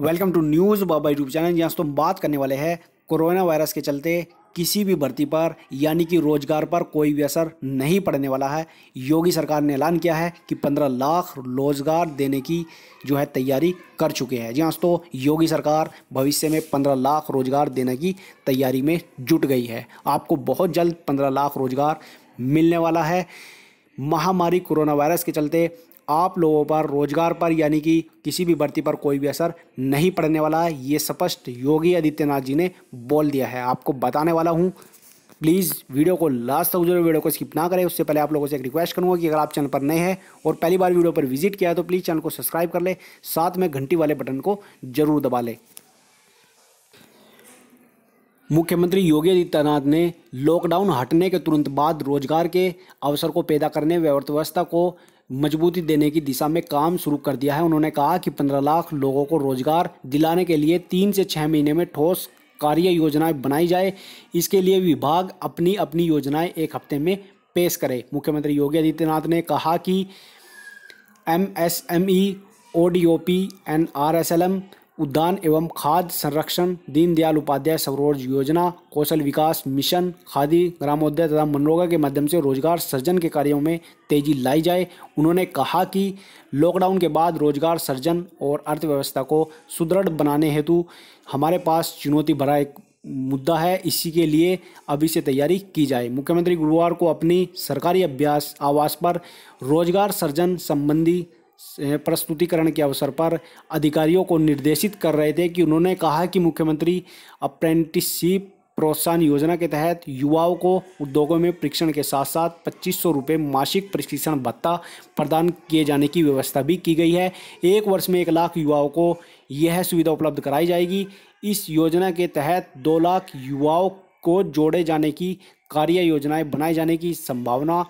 welcome to News Baba YouTube channel यहाँ तो बात करने वाले हैं कोरोना वायरस के चलते किसी भी भर्ती पर यानी कि रोजगार पर कोई भी असर नहीं पड़ने वाला है योगी सरकार ने ऐलान किया है कि 15 लाख रोजगार देने की जो है तैयारी कर चुके हैं जी हाँ, तो योगी सरकार भविष्य में 15 लाख रोजगार देने की तैयारी में जुट गई है आपको बहुत जल्द 15 लाख रोजगार मिलने वाला है महामारी कोरोना वायरस के चलते आप लोगों पर रोजगार पर यानी कि किसी भी भर्ती पर कोई भी असर नहीं पड़ने वाला है ये स्पष्ट योगी आदित्यनाथ जी ने बोल दिया है आपको बताने वाला हूँ प्लीज़ वीडियो को लास्ट तक जरूर वीडियो को स्किप ना करें उससे पहले आप लोगों से एक रिक्वेस्ट करूँगा कि अगर आप चैनल पर नए हैं और पहली बार वीडियो पर विजिट किया है तो प्लीज़ चैनल को सब्सक्राइब कर ले साथ में घंटी वाले बटन को जरूर दबा लें मुख्यमंत्री योगी आदित्यनाथ ने लॉकडाउन हटने के तुरंत बाद रोजगार के अवसर को पैदा करने व्यवस्था को मजबूती देने की दिशा में काम शुरू कर दिया है उन्होंने कहा कि पंद्रह लाख लोगों को रोजगार दिलाने के लिए तीन से छः महीने में ठोस कार्य योजनाएं बनाई जाए इसके लिए विभाग अपनी अपनी योजनाएं एक हफ्ते में पेश करे मुख्यमंत्री योगी आदित्यनाथ ने कहा कि M S M E O D O P N R L M एम उद्यान एवं खाद्य संरक्षण दीनदयाल उपाध्याय स्वरोज योजना कौशल विकास मिशन खादी ग्रामोद्योग तथा मनरेगा के माध्यम से रोजगार सृजन के कार्यों में तेजी लाई जाए उन्होंने कहा कि लॉकडाउन के बाद रोजगार सृजन और अर्थव्यवस्था को सुदृढ़ बनाने हेतु हमारे पास चुनौती भरा एक मुद्दा है इसी के लिए अभी से तैयारी की जाए मुख्यमंत्री गुरुवार को अपनी सरकारी अभ्यास आवास पर रोजगार सृजन संबंधी प्रस्तुतिकरण के अवसर पर अधिकारियों को निर्देशित कर रहे थे कि उन्होंने कहा कि मुख्यमंत्री अप्रेंटिसशिप प्रोत्साहन योजना के तहत युवाओं को उद्योगों में प्रशिक्षण के साथ साथ पच्चीस सौ रुपये मासिक प्रशिक्षण भत्ता प्रदान किए जाने की व्यवस्था भी की गई है एक वर्ष में एक लाख युवाओं को यह सुविधा उपलब्ध कराई जाएगी इस योजना के तहत दो लाख युवाओं को जोड़े जाने की कार्य योजनाएं बनाए जाने की संभावना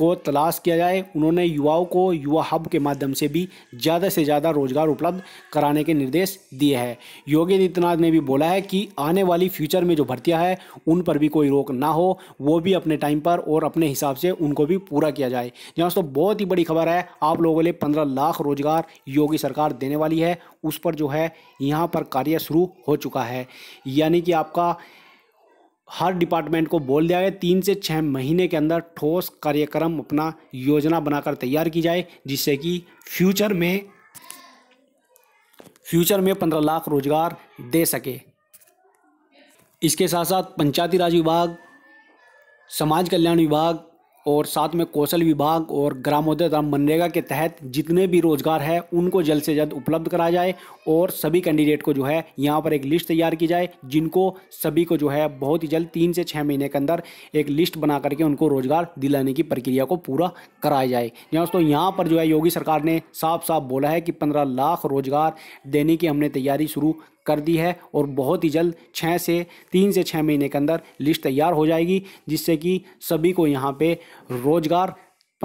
को तलाश किया जाए उन्होंने युवाओं को युवा हब के माध्यम से भी ज़्यादा से ज़्यादा रोजगार उपलब्ध कराने के निर्देश दिए हैं योगी आदित्यनाथ ने भी बोला है कि आने वाली फ्यूचर में जो भर्तियाँ हैं उन पर भी कोई रोक ना हो वो भी अपने टाइम पर और अपने हिसाब से उनको भी पूरा किया जाए यहाँ दोस्तों बहुत ही बड़ी खबर है आप लोगों के लिए पंद्रह लाख रोजगार योगी सरकार देने वाली है उस पर जो है यहाँ पर कार्य शुरू हो चुका है यानी कि आपका हर डिपार्टमेंट को बोल दिया गया तीन से छः महीने के अंदर ठोस कार्यक्रम अपना योजना बनाकर तैयार की जाए जिससे कि फ्यूचर में फ्यूचर में पंद्रह लाख रोजगार दे सके इसके साथ साथ पंचायती राज विभाग समाज कल्याण विभाग और साथ में कौशल विभाग और ग्रामोदय तथा मनरेगा के तहत जितने भी रोजगार है उनको जल्द से जल्द उपलब्ध कराया जाए और सभी कैंडिडेट को जो है यहाँ पर एक लिस्ट तैयार की जाए जिनको सभी को जो है बहुत ही जल्द तीन से छः महीने के अंदर एक लिस्ट बना करके उनको रोजगार दिलाने की प्रक्रिया को पूरा कराया जाए हाँ दोस्तों यहाँ पर जो है योगी सरकार ने साफ साफ बोला है कि पंद्रह लाख रोजगार देने की हमने तैयारी शुरू कर दी है और बहुत ही जल्द छः से तीन से छः महीने के अंदर लिस्ट तैयार हो जाएगी जिससे कि सभी को यहाँ पे रोज़गार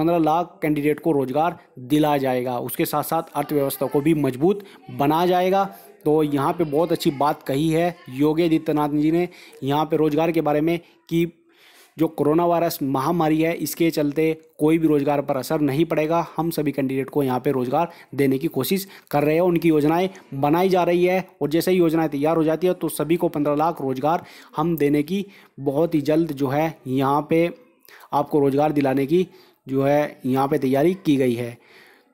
पंद्रह लाख कैंडिडेट को रोज़गार दिलाया जाएगा उसके साथ साथ अर्थव्यवस्था को भी मजबूत बनाया जाएगा तो यहाँ पे बहुत अच्छी बात कही है योगी आदित्यनाथ जी ने यहाँ पे रोज़गार के बारे में कि जो कोरोना वायरस महामारी है इसके चलते कोई भी रोज़गार पर असर नहीं पड़ेगा हम सभी कैंडिडेट को यहाँ पे रोज़गार देने की कोशिश कर रहे हैं उनकी योजनाएं बनाई जा रही है और जैसे ही योजनाएं तैयार हो जाती है तो सभी को पंद्रह लाख रोज़गार हम देने की बहुत ही जल्द जो है यहाँ पर आपको रोज़गार दिलाने की जो है यहाँ पर तैयारी की गई है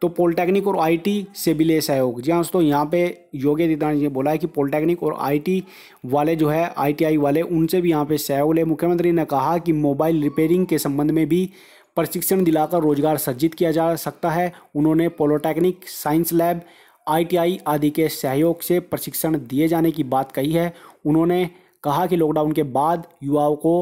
तो पॉलिटेक्निक और आईटी से भी ले सहयोग जी हाँ दोस्तों यहाँ पे योगी आदित्यनाथ जी ने बोला है कि पॉलिटेक्निक और आईटी वाले जो है आईटीआई वाले उनसे भी यहाँ पे सहयोग ले मुख्यमंत्री ने कहा कि मोबाइल रिपेयरिंग के संबंध में भी प्रशिक्षण दिलाकर रोजगार सज्जित किया जा सकता है उन्होंने पॉलिटेक्निक साइंस लैब आई आदि के सहयोग से प्रशिक्षण दिए जाने की बात कही है उन्होंने कहा कि लॉकडाउन के बाद युवाओं को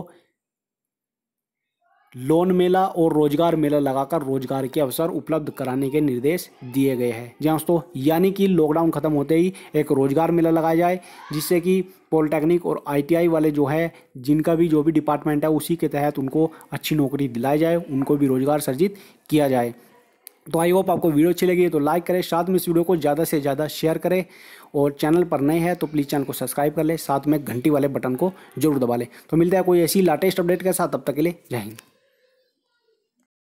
लोन मेला और रोजगार मेला लगाकर रोजगार के अवसर उपलब्ध कराने के निर्देश दिए गए हैं जी हाँ दोस्तों यानी कि लॉकडाउन खत्म होते ही एक रोजगार मेला लगाया जाए जिससे कि पॉलिटेक्निक और आईटीआई वाले जो है जिनका भी जो भी डिपार्टमेंट है उसी के तहत उनको अच्छी नौकरी दिलाई जाए उनको भी रोजगार सर्जित किया जाए तो आई होप आपको वीडियो अच्छी लगी तो लाइक करें साथ में इस वीडियो को ज़्यादा से ज़्यादा शेयर करें और चैनल पर नए हैं तो प्लीज़ चैनल को सब्सक्राइब कर लें साथ में घंटी वाले बटन को जरूर दबा लें तो मिलता है कोई ऐसी लेटेस्ट अपडेट के साथ तब तक के लिए जय हिंद